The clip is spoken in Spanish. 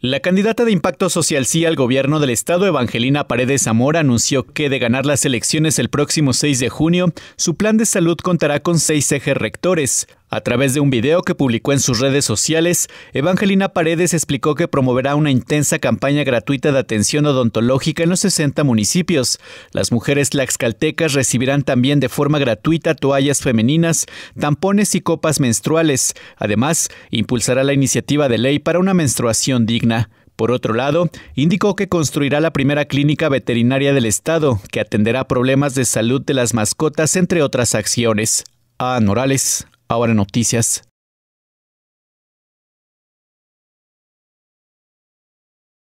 La candidata de Impacto Social Sí al gobierno del Estado, Evangelina Paredes Zamora, anunció que de ganar las elecciones el próximo 6 de junio, su plan de salud contará con seis ejes rectores, a través de un video que publicó en sus redes sociales, Evangelina Paredes explicó que promoverá una intensa campaña gratuita de atención odontológica en los 60 municipios. Las mujeres laxcaltecas recibirán también de forma gratuita toallas femeninas, tampones y copas menstruales. Además, impulsará la iniciativa de ley para una menstruación digna. Por otro lado, indicó que construirá la primera clínica veterinaria del Estado, que atenderá problemas de salud de las mascotas, entre otras acciones. A Norales, Ahora Noticias